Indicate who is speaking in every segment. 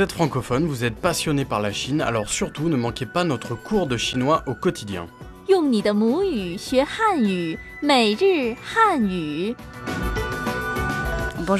Speaker 1: vous êtes francophone, vous êtes passionné par la Chine, alors surtout ne manquez pas notre cours de chinois au quotidien.
Speaker 2: Bonjour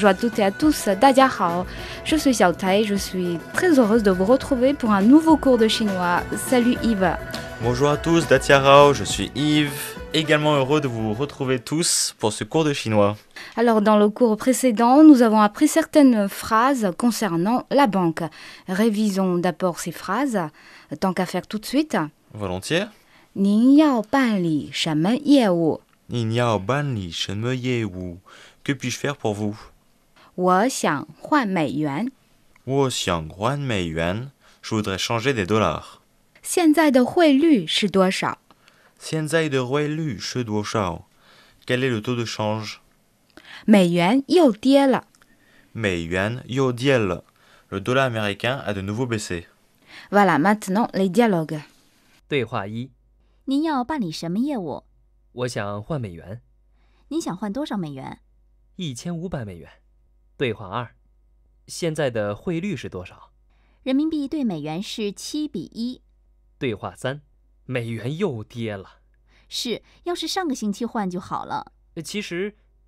Speaker 3: à toutes et à tous, Hao. Je suis Xiao Tai, je suis très heureuse de vous retrouver pour un nouveau cours de chinois. Salut Yves.
Speaker 1: Bonjour à tous, rao, je suis Yves, également heureux de vous retrouver tous pour ce cours de chinois.
Speaker 3: Alors dans le cours précédent, nous avons appris certaines phrases concernant la banque. Révisons d'abord ces phrases, tant qu'à faire tout de suite. Volontiers. Que
Speaker 1: puis puis-je faire pour vous
Speaker 3: Je
Speaker 1: voudrais changer des dollars. Quel est le taux de change？
Speaker 3: 美元又跌了。
Speaker 1: 美元又跌了，对话一，
Speaker 2: 您要办理什么业务？
Speaker 1: 我想换美元
Speaker 2: 您想换多少美元一千五百美元
Speaker 4: 又跌二，现在的汇率是多少？
Speaker 2: 人民币兑美元是七比一。
Speaker 4: 对话三，美元又跌了，
Speaker 2: 是，要是上个美元换就好了。
Speaker 4: 美元美元美元美元又跌了，了。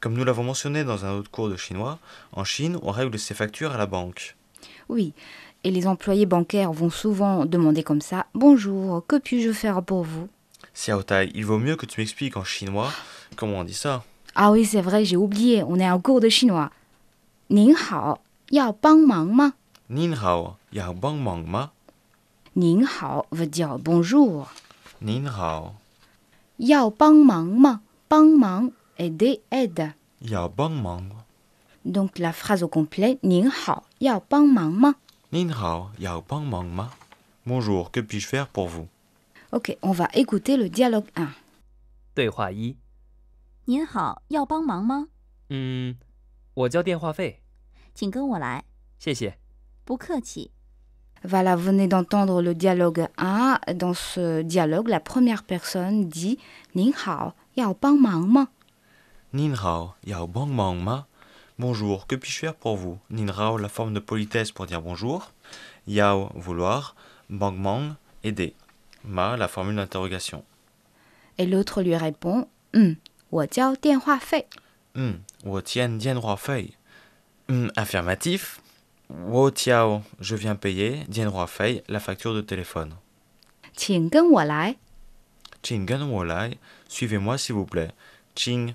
Speaker 1: Comme nous l'avons mentionné dans un autre cours de chinois, en Chine, on règle ses factures à la banque.
Speaker 3: Oui, et les employés bancaires vont souvent demander comme ça Bonjour, que puis-je faire pour vous
Speaker 1: Xiaotai, il vaut mieux que tu m'expliques en chinois comment on dit ça.
Speaker 3: Ah oui, c'est vrai, j'ai oublié, on est en cours de chinois. Ning hao, yao bang mang ma.
Speaker 1: yao bang mang ma.
Speaker 3: hao veut dire bonjour. Ning Yao bang mang ma. Bang mang aider aide. Donc la phrase au complet, Ning hao yao bang
Speaker 1: Ning hao yao mang ma. Bonjour, que puis-je faire pour vous
Speaker 2: Ok, on va écouter le dialogue 1.
Speaker 4: Mm,
Speaker 3: vous venez d'entendre le dialogue 1. Dans ce dialogue, la première personne dit Ning hao, yao mang ma
Speaker 1: rao Yao Bang Mang Ma. Bonjour, que puis-je faire pour vous rao la forme de politesse pour dire bonjour. Yao, vouloir. Bang Mang, aider. Ma, la formule d'interrogation.
Speaker 3: Et l'autre lui répond Hum, hum
Speaker 1: fei Hum, affirmatif. Wo Tiao, je viens payer. Dien Roi Fei, la facture de téléphone.
Speaker 3: Qing Gen
Speaker 1: Qing Gen suivez-moi s'il vous plaît. Qing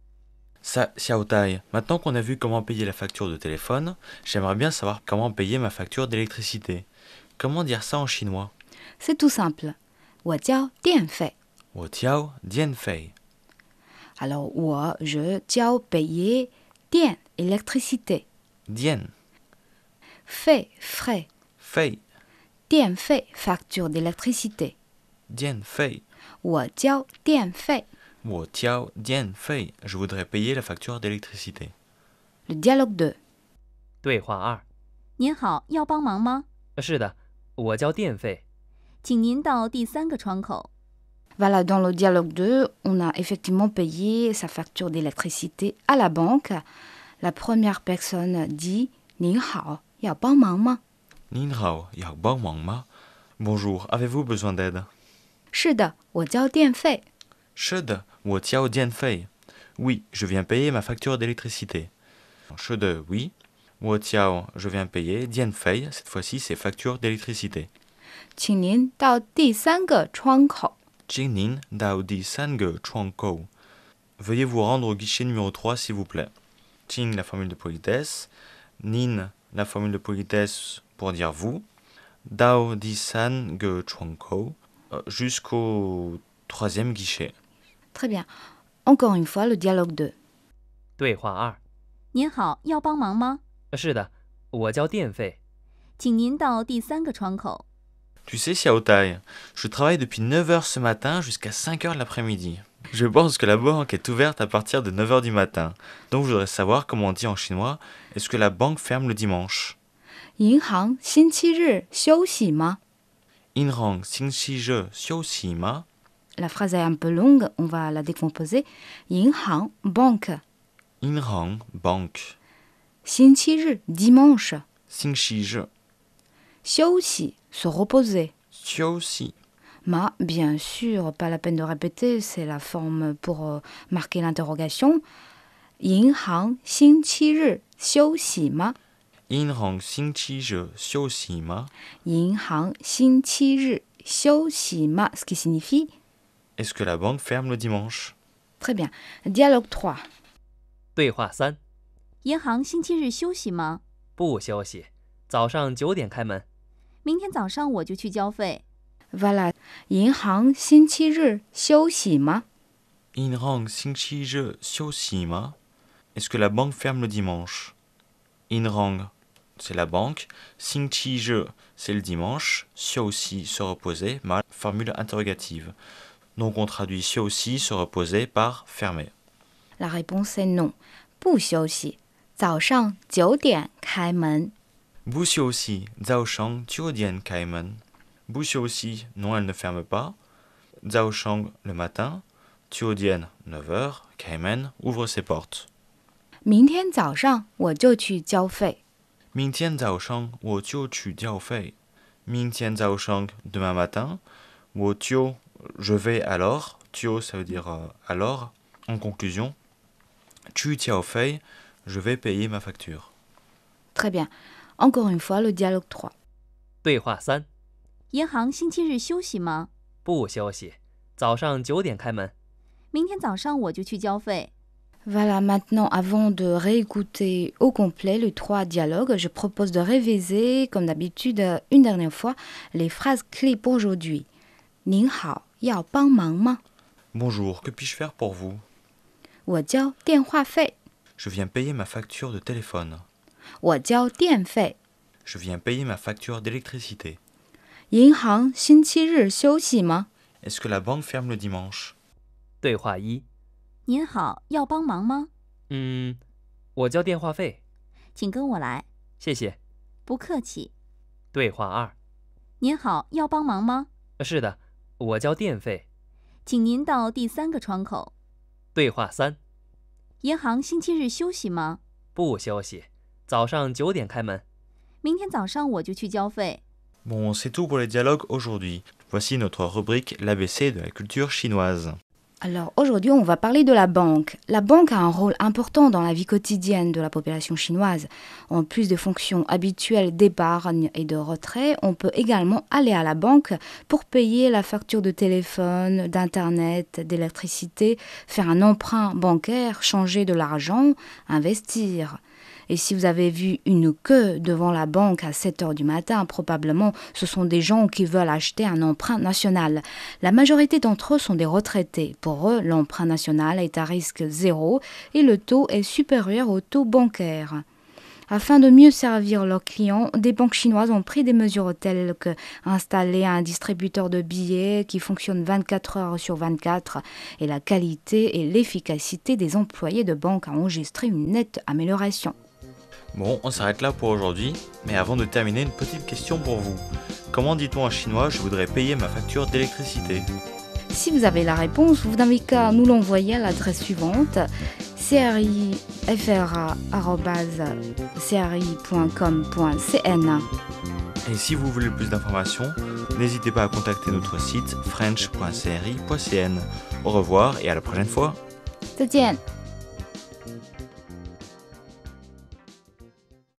Speaker 1: Ça, Xiaotai, maintenant qu'on a vu comment payer la facture de téléphone, j'aimerais bien savoir comment payer ma facture d'électricité. Comment dire ça en chinois
Speaker 3: C'est tout simple. Dianfei.
Speaker 1: Dianfei.
Speaker 3: Alors, je tiao payer dian, électricité. Dien. Fei, frais. Fei. fei, facture d'électricité.
Speaker 1: Dianfei.
Speaker 3: jiao fei
Speaker 1: tiao dian fei, je voudrais payer la facture d'électricité.
Speaker 3: Le
Speaker 2: dialogue 2. ni hao, yao bang mang ma?
Speaker 1: de, wo
Speaker 4: jiao fei.
Speaker 2: Qing dao di san ge chuang Voilà, dans le dialogue 2,
Speaker 3: on a effectivement payé sa facture d'électricité à la banque. La première personne dit ni hao, yao bang mang ma?
Speaker 1: hao, yao bang mang ma? Bonjour, avez-vous besoin d'aide?
Speaker 3: Shi de, wo jiao dian fei.
Speaker 1: Oui, je viens payer ma facture d'électricité. de oui. je viens payer Cette fois-ci, c'est facture d'électricité. Veuillez vous rendre au guichet numéro 3, s'il vous plaît. Qing la formule de politesse. Nin, la formule de politesse pour dire vous. Dao di san ge chuanko. Euh, jusqu'au troisième guichet.
Speaker 2: Très bien. Encore
Speaker 3: une fois, le dialogue 2.
Speaker 1: Tu sais, Tai, je travaille depuis 9h ce matin jusqu'à 5h l'après-midi. Je pense que la banque est ouverte à partir de 9h du matin. Donc je voudrais savoir comment on dit en chinois est-ce que la banque ferme le dimanche
Speaker 3: Inhang, Xiu Xi Xiu
Speaker 1: Xi Ma.
Speaker 3: La phrase est un peu longue, on va la décomposer. Yinhang, banque.
Speaker 1: Yinhang, banque.
Speaker 3: Xinqi dimanche. Xiao Xiaoxi, se reposer.
Speaker 1: Xiaoxi.
Speaker 3: Ma, bien sûr, pas la peine de répéter, c'est la forme pour euh, marquer l'interrogation. Yinhang, Xiao xiaoxi ma.
Speaker 1: Yinhang, Xiao xiaoxi ma.
Speaker 3: Yinhang, Xiao xiaoxi ma, ce qui signifie
Speaker 1: est-ce que la banque ferme le dimanche
Speaker 2: Très bien. Dialogue 3. ma est 银行星期日休息吗？
Speaker 1: 银行星期日休息吗？Est-ce que la banque ferme le dimanche c'est la banque. c'est le dimanche. se reposer, formule interrogative. Donc on traduit ici aussi se reposer par fermer.
Speaker 3: La réponse est non. Bouxiouxi. Zaoshang, Jiodian, Kaimen.
Speaker 1: Bouxiouxi. Zaoshang, Jiodian, Kaimen. aussi, Non, elle ne ferme pas. shang » le matin. dien, 9h. Kaimen, ouvre ses portes.
Speaker 3: shang »« fei »«
Speaker 1: shang »« Zaoshang, jiu Jiofei. jiao fei »« Wojiouxi, Jiofei. Zhao shang » demain matin. Wojiouxi. Je vais alors, Tio, ça veut dire alors, euh, en conclusion, Tu fei, je vais payer ma facture.
Speaker 3: Très bien. Encore une fois, le dialogue 3.
Speaker 2: Voilà, maintenant, avant de réécouter au
Speaker 3: complet le trois dialogues, je propose de réviser, comme d'habitude, une dernière fois, les phrases clés pour aujourd'hui. 您好。要帮忙吗
Speaker 1: ？Bonjour，que puis-je faire pour vous？
Speaker 3: 我交电话费。
Speaker 1: Je viens payer ma facture de téléphone。
Speaker 3: 我交电费。
Speaker 1: Je viens payer ma facture d'électricité。
Speaker 3: 银行星期日休息吗
Speaker 1: ？Est-ce que la banque ferme le dimanche？
Speaker 4: 对话一：
Speaker 2: 您好，要帮忙吗？
Speaker 4: 嗯，我交电话费。
Speaker 2: 请跟我来。谢谢。不客气。
Speaker 4: 对话二：
Speaker 2: 您好，要帮忙吗？
Speaker 4: 是的。我交电费，
Speaker 2: 请您到第三个窗口。
Speaker 4: 对话三：
Speaker 2: 银行星期日休息吗？
Speaker 4: 不休息，早上九点开
Speaker 1: 门。
Speaker 2: 明天早上我就去交费。
Speaker 1: Bon，c'est tout pour les dialogues aujourd'hui. Voici notre rubrique l'ABC de la culture chinoise.
Speaker 2: Alors
Speaker 3: aujourd'hui, on va parler de la banque. La banque a un rôle important dans la vie quotidienne de la population chinoise. En plus des fonctions habituelles d'épargne et de retrait, on peut également aller à la banque pour payer la facture de téléphone, d'internet, d'électricité, faire un emprunt bancaire, changer de l'argent, investir. Et si vous avez vu une queue devant la banque à 7 h du matin, probablement ce sont des gens qui veulent acheter un emprunt national. La majorité d'entre eux sont des retraités. Pour eux, l'emprunt national est à risque zéro et le taux est supérieur au taux bancaire. Afin de mieux servir leurs clients, des banques chinoises ont pris des mesures telles que installer un distributeur de billets qui fonctionne 24 heures sur 24 et la qualité et l'efficacité des employés de banque a enregistré une nette amélioration.
Speaker 1: Bon, on s'arrête là pour aujourd'hui, mais avant de terminer, une petite question pour vous. Comment dit-on en chinois je voudrais payer ma facture d'électricité
Speaker 3: Si vous avez la réponse, vous n'avez qu'à nous l'envoyer à l'adresse suivante crifra.cri.com.cn.
Speaker 1: Et si vous voulez plus d'informations, n'hésitez pas à contacter notre site french.cri.cn. Au revoir et à la prochaine fois.